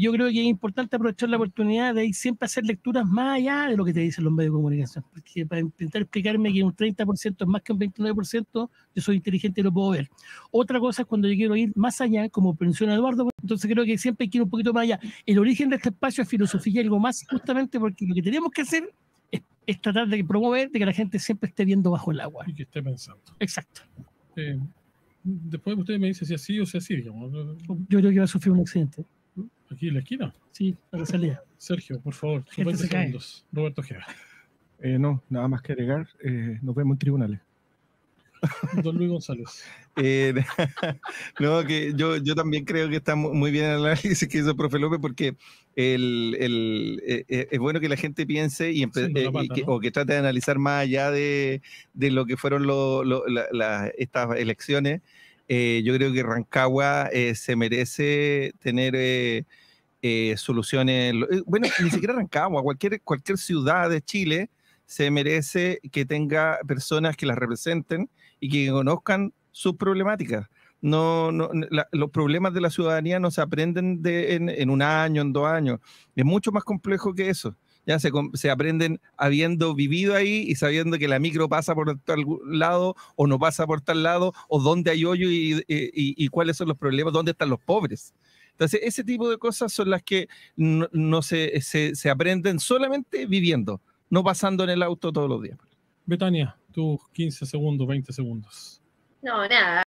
yo creo que es importante aprovechar la oportunidad de ir siempre a hacer lecturas más allá de lo que te dicen los medios de comunicación. Porque para intentar explicarme que un 30% es más que un 29%, yo soy inteligente y lo puedo ver. Otra cosa es cuando yo quiero ir más allá, como menciona Eduardo, entonces creo que siempre hay que ir un poquito más allá. El origen de este espacio es filosofía y algo más, justamente porque lo que tenemos que hacer es, tratar de promover de que la gente siempre esté viendo bajo el agua. Y que esté pensando. Exacto. Eh, después usted me dice si así o si así, digamos. Yo creo que va a sufrir un accidente en la Sí, a la salida. Sergio, por favor, 50 segundos. Roberto Gea. Eh, no, nada más que agregar. Eh, nos vemos en tribunales. Don Luis González. Eh, no, que yo, también creo que está muy bien el análisis que hizo profe López, porque es bueno que la gente piense y, o que trate de analizar más allá de, lo que fueron estas elecciones. yo creo que Rancagua se merece tener eh, soluciones. Eh, bueno, ni siquiera Rancagua, cualquier, cualquier ciudad de Chile se merece que tenga personas que las representen y que conozcan sus problemáticas. No, no los problemas de la ciudadanía no se aprenden en, un año, en dos años. Es mucho más complejo que eso. Ya se, aprenden habiendo vivido ahí y sabiendo que la micro pasa por tal lado o no pasa por tal lado o dónde hay hoyo y cuáles son los problemas, dónde están los pobres. Entonces, ese tipo de cosas son las que no, se, se, se, aprenden solamente viviendo, no pasando en el auto todos los días. Betania, tus 15 segundos, 20 segundos. No, nada.